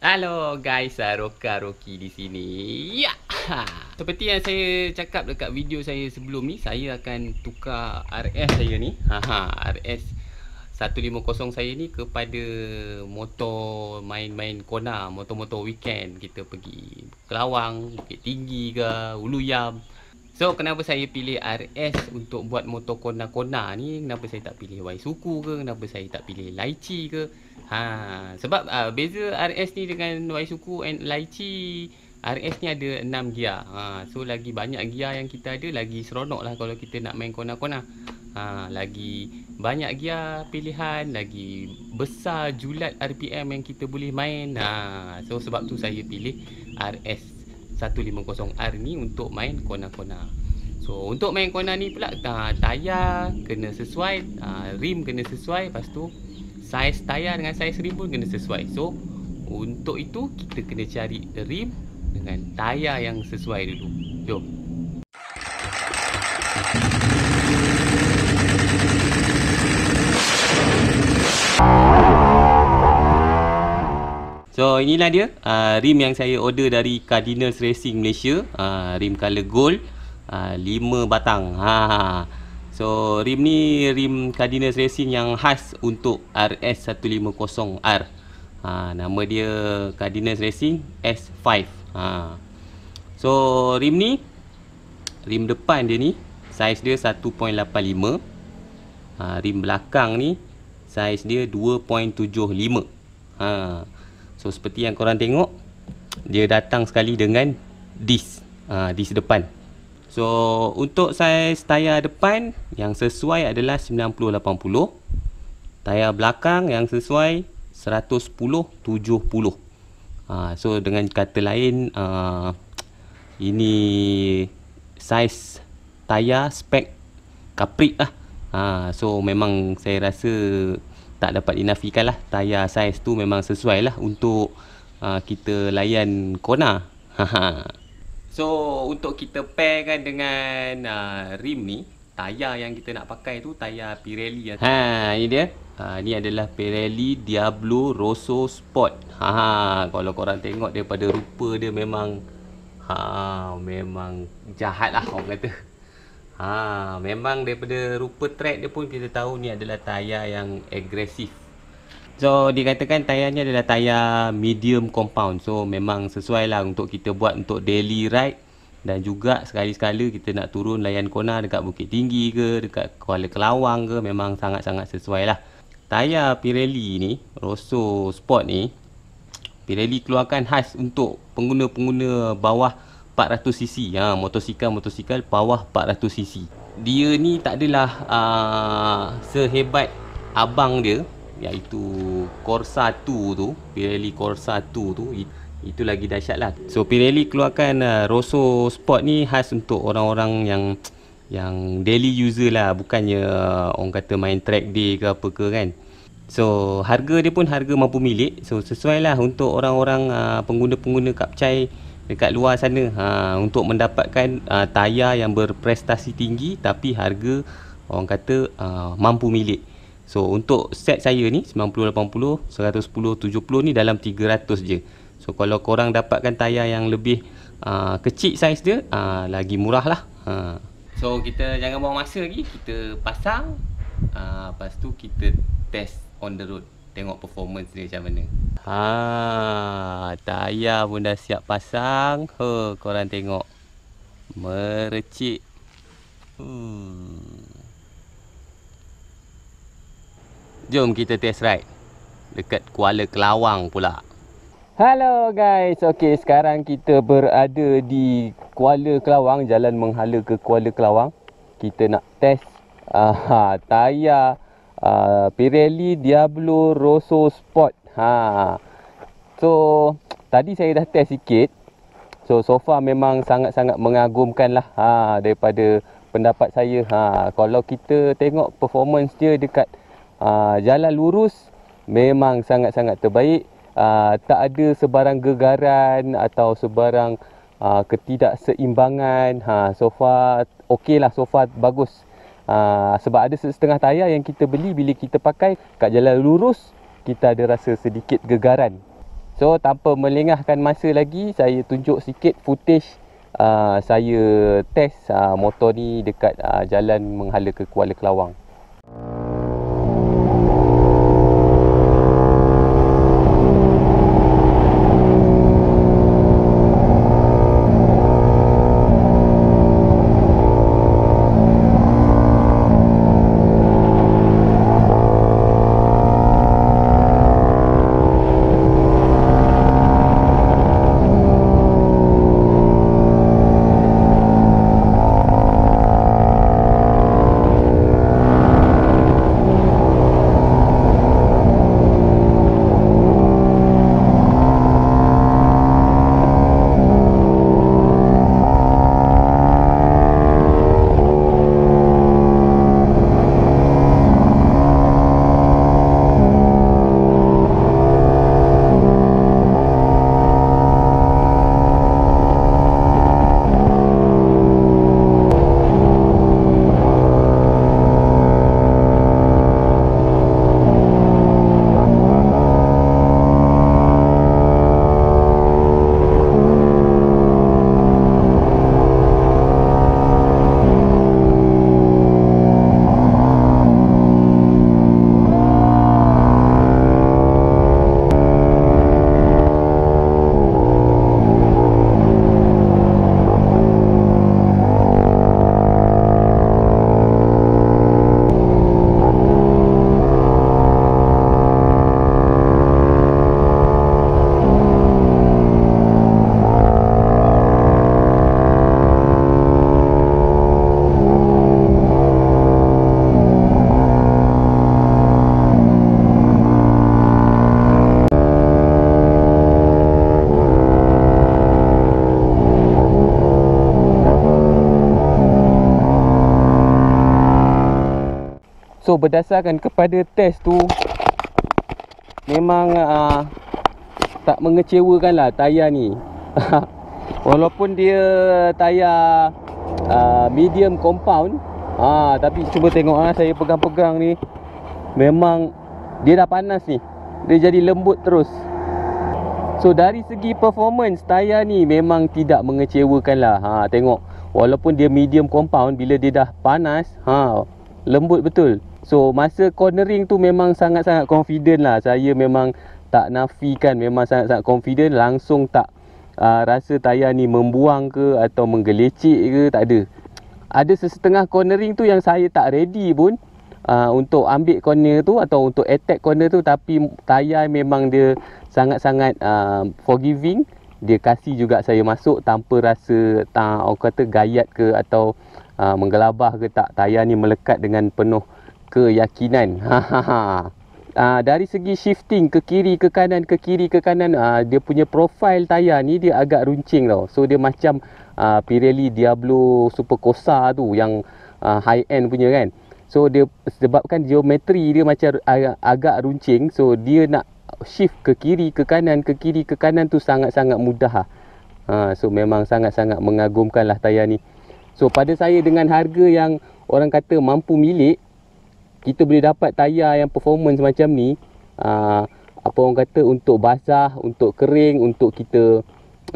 Hello guys, ah, Roka Roki di sini. Ya. Seperti yang saya cakap dekat video saya sebelum ni, saya akan tukar RS saya ni. Haha, RS 150 saya ni kepada motor main-main Kona, motor-motor weekend kita pergi Kelawang, Bukit Tinggi ke, Ulu Yam. So, kenapa saya pilih RS untuk buat motor Kona-Kona ni? Kenapa saya tak pilih Y Suku ke? Kenapa saya tak pilih Laici ke? Ha, sebab uh, beza RS ni dengan Wai suku and Laichi RS ni ada 6 gear. Ha, so lagi banyak gear yang kita ada lagi seronok lah kalau kita nak main kona-kona. Ha, lagi banyak gear pilihan, lagi besar julat RPM yang kita boleh main. Ha, so sebab tu saya pilih RS 150R ni untuk main kona-kona. So untuk main kona ni pula ha, tayar kena sesuai, ha, rim kena sesuai, lepas tu saiz tayar dengan saiz rim pun kena sesuai so untuk itu kita kena cari rim dengan tayar yang sesuai dulu jom So inilah dia uh, rim yang saya order dari Cardinals Racing Malaysia uh, Rim colour gold uh, ah, 5 batang Haa ha, ha. So rim ni rim Cardinals Racing yang khas untuk RS150R ha, Nama dia Cardinals Racing S5 ha. So rim ni Rim depan dia ni Saiz dia 1.85 ha, Rim belakang ni Saiz dia 2.75 ha. So seperti yang korang tengok Dia datang sekali dengan disc ha, Disc depan So untuk saiz tayar depan yang sesuai adalah 90-80 Tayar belakang yang sesuai 110-70 ha, ah, So dengan kata lain uh, Ini saiz tayar spek kaprik lah ha, So memang saya rasa tak dapat dinafikan lah Tayar saiz tu memang sesuai lah untuk uh, kita layan Kona Haha So untuk kita kan dengan uh, rim ni Tayar yang kita nak pakai tu Tayar Pirelli yang... Ha ini dia ha, Ini adalah Pirelli Diablo Rosso Sport ha, ha kalau korang tengok daripada rupa dia memang ha memang jahat lah orang kata Ha, memang daripada rupa track dia pun kita tahu ni adalah tayar yang agresif So dikatakan tayar adalah tayar medium compound So memang sesuai lah untuk kita buat untuk daily ride Dan juga sekali-sekala kita nak turun layan kona dekat Bukit Tinggi ke Dekat Kuala Kelawang ke memang sangat-sangat sesuai lah Tayar Pirelli ni, Rosso Sport ni Pirelli keluarkan khas untuk pengguna-pengguna bawah 400cc ha, Motosikal-motosikal bawah 400cc Dia ni tak adalah uh, sehebat abang dia iaitu Corsa 2 tu Pirelli Corsa 2 tu itu lagi dahsyat lah so Pirelli keluarkan uh, Rosso Sport ni khas untuk orang-orang yang yang daily user lah bukannya uh, orang kata main track day ke apa ke kan So harga dia pun harga mampu milik So sesuai lah untuk orang-orang uh, pengguna-pengguna kapcai dekat luar sana ha, Untuk mendapatkan uh, tayar yang berprestasi tinggi Tapi harga orang kata uh, mampu milik So untuk set saya ni 90, 80, 110, 70 ni dalam 300 je So kalau korang dapatkan tayar yang lebih uh, kecil saiz dia uh, Lagi murah lah uh. So kita jangan buang masa lagi Kita pasang uh, Lepas tu kita test on the road Tengok performance dia macam mana Ha, tayar pun dah siap pasang Ha, korang tengok Merecik Hmm Jom kita test ride dekat Kuala Kelawang pula. Hello guys. Okey, sekarang kita berada di Kuala Kelawang, jalan menghala ke Kuala Kelawang. Kita nak test uh, tayar uh, Pirelli Diablo Rosso Sport. Ha. So, tadi saya dah test sikit. So, so far memang sangat-sangat mengagumkan lah ha, daripada pendapat saya. Ha, kalau kita tengok performance dia dekat Ah, jalan lurus memang sangat-sangat terbaik aa, ah, tak ada sebarang gegaran atau sebarang aa, ah, ketidakseimbangan ha so far okeylah so far bagus aa, sebab ada setengah tayar yang kita beli bila kita pakai kat jalan lurus kita ada rasa sedikit gegaran so tanpa melengahkan masa lagi saya tunjuk sikit footage Uh, saya test uh, motor ni dekat uh, jalan menghala ke Kuala Kelawang. Uh. So berdasarkan kepada test tu Memang uh, Tak mengecewakan lah Tayar ni Walaupun dia tayar uh, Medium compound uh, Tapi cuba tengok uh, Saya pegang-pegang ni Memang dia dah panas ni Dia jadi lembut terus So dari segi performance Tayar ni memang tidak mengecewakan lah ha, Tengok Walaupun dia medium compound Bila dia dah panas ha, Lembut betul So masa cornering tu memang sangat-sangat confident lah Saya memang tak nafikan Memang sangat-sangat confident Langsung tak uh, rasa tayar ni membuang ke Atau menggelecek ke Tak ada Ada sesetengah cornering tu yang saya tak ready pun uh, Untuk ambil corner tu Atau untuk attack corner tu Tapi tayar memang dia sangat-sangat uh, forgiving Dia kasih juga saya masuk Tanpa rasa tak, orang kata gayat ke Atau uh, menggelabah ke tak Tayar ni melekat dengan penuh keyakinan. Aa, ha, ha, ha. ah, dari segi shifting ke kiri ke kanan ke kiri ke kanan aa, ah, dia punya profil tayar ni dia agak runcing tau. So dia macam aa, ah, Pirelli Diablo Super Corsa tu yang aa, high end punya kan. So dia sebabkan geometri dia macam agak, agak runcing so dia nak shift ke kiri ke kanan ke kiri ke kanan tu sangat-sangat mudah. Lah. Ha, so memang sangat-sangat mengagumkan lah tayar ni. So pada saya dengan harga yang orang kata mampu milik kita boleh dapat tayar yang performance macam ni aa, ah, apa orang kata untuk basah untuk kering untuk kita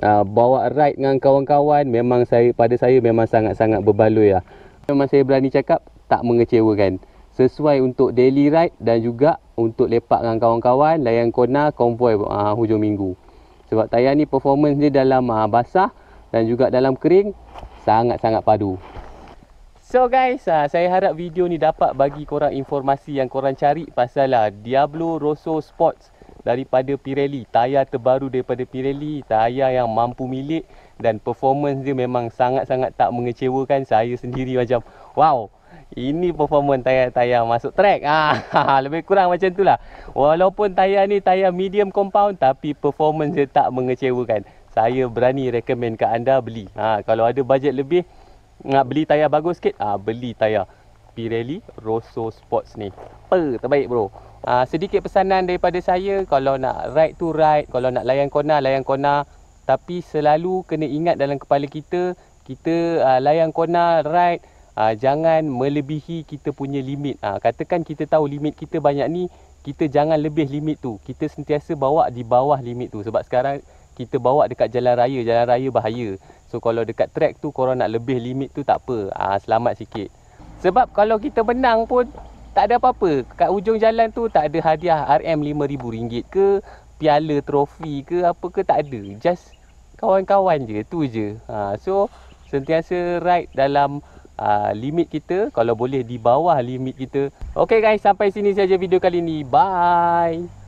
aa, ah, bawa ride dengan kawan-kawan memang saya pada saya memang sangat-sangat berbaloi lah memang saya berani cakap tak mengecewakan sesuai untuk daily ride dan juga untuk lepak dengan kawan-kawan layan kona konvoi aa, ah, hujung minggu sebab tayar ni performance dia dalam aa, basah dan juga dalam kering sangat-sangat padu So guys, uh, saya harap video ni dapat bagi korang informasi yang korang cari pasal uh, Diablo Rosso Sports daripada Pirelli. Tayar terbaru daripada Pirelli, tayar yang mampu milik dan performance dia memang sangat-sangat tak mengecewakan saya sendiri macam wow. Ini performance tayar-tayar masuk track ah, Lebih kurang macam tu lah Walaupun tayar ni tayar medium compound Tapi performance dia tak mengecewakan Saya berani recommend ke anda beli ha, Kalau ada budget lebih nak beli tayar bagus sikit ah beli tayar Pirelli Rosso Sports ni. Apa terbaik bro. Ah sedikit pesanan daripada saya kalau nak ride tu ride, kalau nak layan kona layan kona tapi selalu kena ingat dalam kepala kita kita ah, layan kona ride ah, jangan melebihi kita punya limit. Ah katakan kita tahu limit kita banyak ni, kita jangan lebih limit tu. Kita sentiasa bawa di bawah limit tu sebab sekarang kita bawa dekat jalan raya jalan raya bahaya so kalau dekat track tu korang nak lebih limit tu tak apa ah ha, selamat sikit sebab kalau kita menang pun tak ada apa-apa kat hujung jalan tu tak ada hadiah RM5000 ke piala trofi ke apa ke tak ada just kawan-kawan je tu je ha, so sentiasa ride dalam uh, limit kita kalau boleh di bawah limit kita okey guys sampai sini saja video kali ni bye